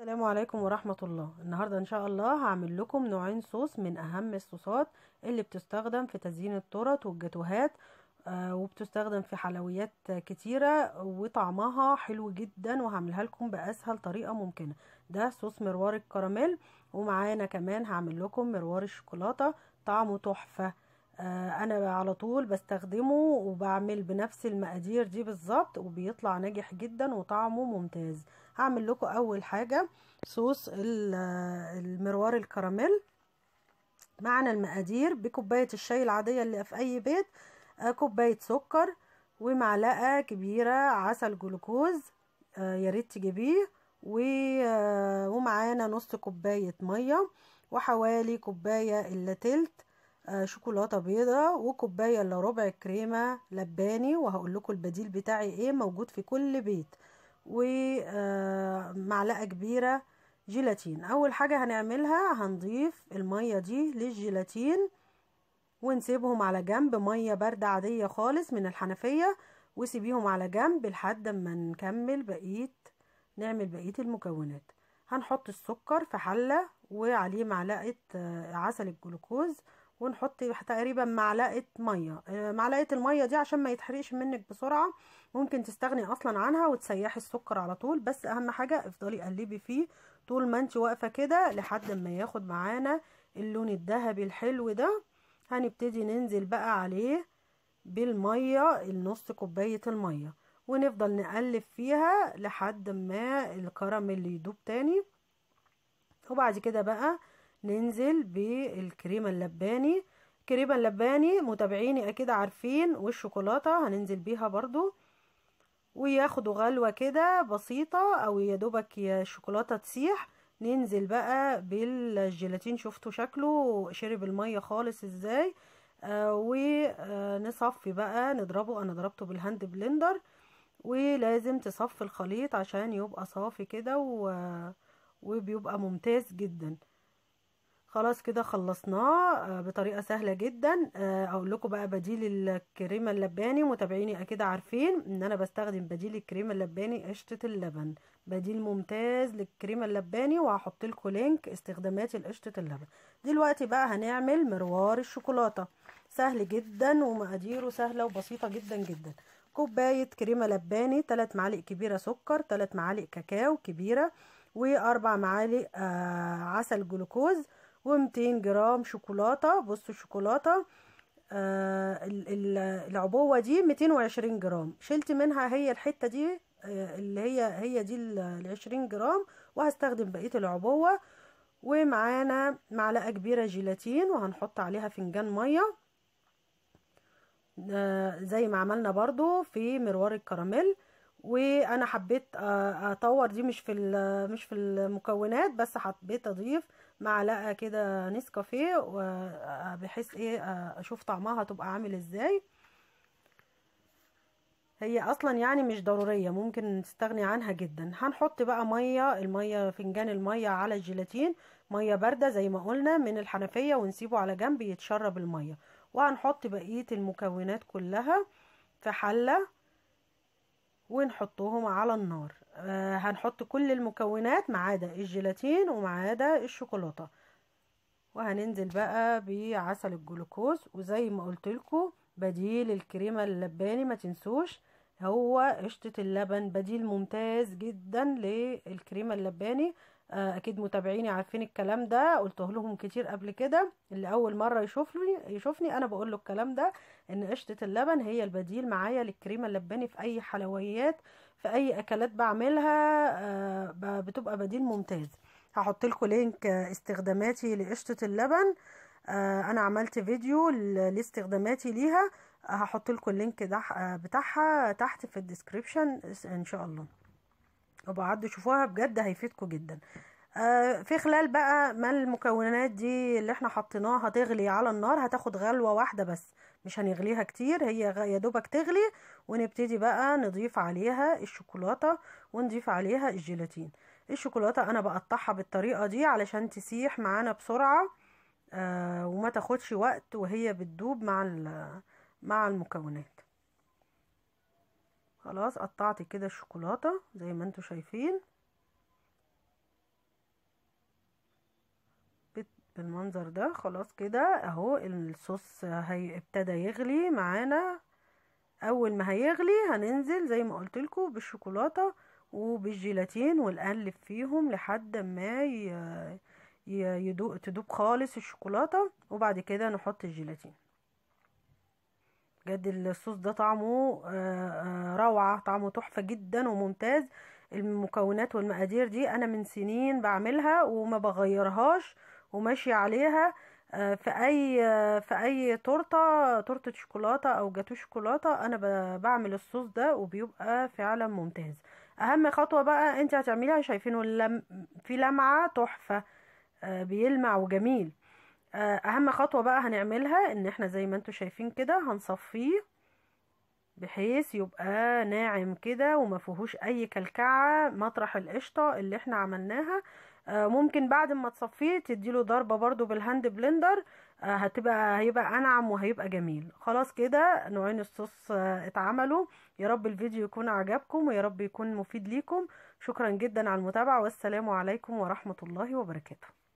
السلام عليكم ورحمة الله النهاردة ان شاء الله هعمل لكم نوعين صوص من اهم الصوصات اللي بتستخدم في تزيين الترط والجاتوهات آه، وبتستخدم في حلويات كتيرة وطعمها حلو جدا وهعملها لكم باسهل طريقة ممكنة ده صوص مروار الكراميل ومعانا كمان هعمل لكم مروار الشوكولاتة طعمه تحفة آه، انا على طول بستخدمه وبعمل بنفس المقادير دي بالظبط وبيطلع ناجح جدا وطعمه ممتاز هعمل لكم اول حاجة صوص المروار الكراميل معنا المقادير بكوباية الشاي العادية اللي في اي بيت آه، كوباية سكر ومعلقة كبيرة عسل جلوكوز آه، ياريت تجيبيه ومعانا نص كوباية مية وحوالي كوباية الا تلت آه، شوكولاته بيضه وكوبايه الا ربع كريمه لباني وهقول لكم البديل بتاعي ايه موجود في كل بيت ومعلقه آه، كبيره جيلاتين اول حاجه هنعملها هنضيف الميه دي للجيلاتين ونسيبهم على جنب ميه بارده عاديه خالص من الحنفيه وسيبيهم على جنب لحد ما نكمل بقيه نعمل بقيه المكونات هنحط السكر في حله وعليه معلقه آه، عسل الجلوكوز ونحط تقريبا معلقه ميه آه، معلقه الميه دي عشان ما يتحرقش منك بسرعه ممكن تستغني اصلا عنها وتسيحي السكر على طول بس اهم حاجه افضلي قلبي فيه طول ما انت واقفه كده لحد ما ياخد معانا اللون الذهبي الحلو ده هنبتدي ننزل بقى عليه بالميه النص كوبايه الميه ونفضل نقلب فيها لحد ما الكراميل يدوب تاني وبعد كده بقى ننزل بالكريمة اللباني كريمة اللباني متابعيني اكيد عارفين والشوكولاتة هننزل بيها برضو وياخدوا غلوة كده بسيطة او يا دوبك يا الشوكولاتة تسيح ننزل بقى بالجيلاتين شفتوا شكله شرب المية خالص ازاي آه ونصفي بقى نضربه انا ضربته بالهاند بلندر ولازم تصفي الخليط عشان يبقى صافي كده و... وبيبقى ممتاز جدا خلاص كده خلصناه آه، بطريقه سهله جدا آه، اقول لكم بقى بديل الكريمه اللباني متابعيني اكيد عارفين ان انا بستخدم بديل الكريمه اللباني قشطه اللبن بديل ممتاز للكريمه اللباني وهحط لكم لينك استخدامات قشطه اللبن دلوقتي بقى هنعمل مروار الشوكولاته سهل جدا ومقاديره سهله وبسيطه جدا جدا كوبايه كريمه لباني 3 معالق كبيره سكر 3 معالق كاكاو كبيره واربع معالق آه، عسل جلوكوز و200 جرام شوكولاتة بصوا الشوكولاتة آه العبوة دي ميتين وعشرين جرام شلت منها هي الحتة دي آه اللي هي هي دي العشرين جرام وهستخدم بقية العبوة ومعانا معلقة كبيرة جيلاتين وهنحط عليها فنجان مية آه زي ما عملنا برضو في مروار الكراميل وانا حبيت اطور دي مش في مش في المكونات بس حبيت اضيف معلقه كده نسكافيه بحيث ايه اشوف طعمها هتبقى عامل ازاي هي اصلا يعني مش ضروريه ممكن نستغني عنها جدا هنحط بقى ميه الميه فنجان الميه على الجيلاتين ميه بارده زي ما قلنا من الحنفيه ونسيبه على جنب يتشرب الميه وهنحط بقيه المكونات كلها في حله ونحطهم على النار آه هنحط كل المكونات ما عدا الجيلاتين وما عدا الشوكولاته وهننزل بقى بعسل الجلوكوز وزي ما قلت لكم بديل الكريمه اللباني ما تنسوش هو قشطة اللبن بديل ممتاز جدا للكريمة اللباني آه، اكيد متابعيني عارفين الكلام ده قلته لهم كتير قبل كده اللي اول مره يشوفني يشوفني انا بقول له الكلام ده ان قشطه اللبن هي البديل معايا للكريمه اللباني في اي حلويات في اي اكلات بعملها آه، بتبقى بديل ممتاز هحط لكم لينك استخداماتي لقشطه اللبن آه، انا عملت فيديو لاستخداماتي ليها هحط لكم اللينك ده آه، بتاعها تحت في الديسكريبشن ان شاء الله وبعد شوفوها بجد هيفيدكم جدا آه، في خلال بقى ما المكونات دي اللي احنا حطيناها تغلي على النار هتاخد غلوة واحدة بس مش هنغليها كتير هي يا دوبك تغلي ونبتدي بقى نضيف عليها الشوكولاتة ونضيف عليها الجيلاتين الشوكولاتة انا بقطعها بالطريقة دي علشان تسيح معانا بسرعة آه، وما تاخدش وقت وهي بتدوب مع مع المكونات خلاص قطعت كده الشوكولاته زي ما انتم شايفين بالمنظر ده خلاص كده اهو الصوص هي ابتدى يغلي معانا اول ما هيغلي هننزل زي ما قلت لكم بالشوكولاته وبالجيلاتين ونقلب فيهم لحد ما يدوب تدوب خالص الشوكولاته وبعد كده نحط الجيلاتين بجد الصوص ده طعمه آه، آه، روعة طعمه تحفة جدا وممتاز المكونات والمقادير دي انا من سنين بعملها وما بغيرهاش وماشية عليها آه، في اي في اي تورته تورته شوكولاته او جاتو شوكولاته انا بعمل الصوص ده وبيبقى فعلا ممتاز اهم خطوه بقى انت هتعمليها شايفينه في لمعه تحفه بيلمع وجميل آه، اهم خطوة بقى هنعملها ان احنا زي ما انتوا شايفين كده هنصفيه بحيث يبقى ناعم كده وما فيهوش اي كلكعة مطرح القشطة اللي احنا عملناها آه، ممكن بعد ما تصفيه تديله ضربة برضو بالهاند بلندر آه، هتبقى هيبقى انعم وهيبقى جميل خلاص كده نوعين الصوص اتعملوا يا رب الفيديو يكون عجبكم ويا رب يكون مفيد ليكم شكرا جدا على المتابعة والسلام عليكم ورحمة الله وبركاته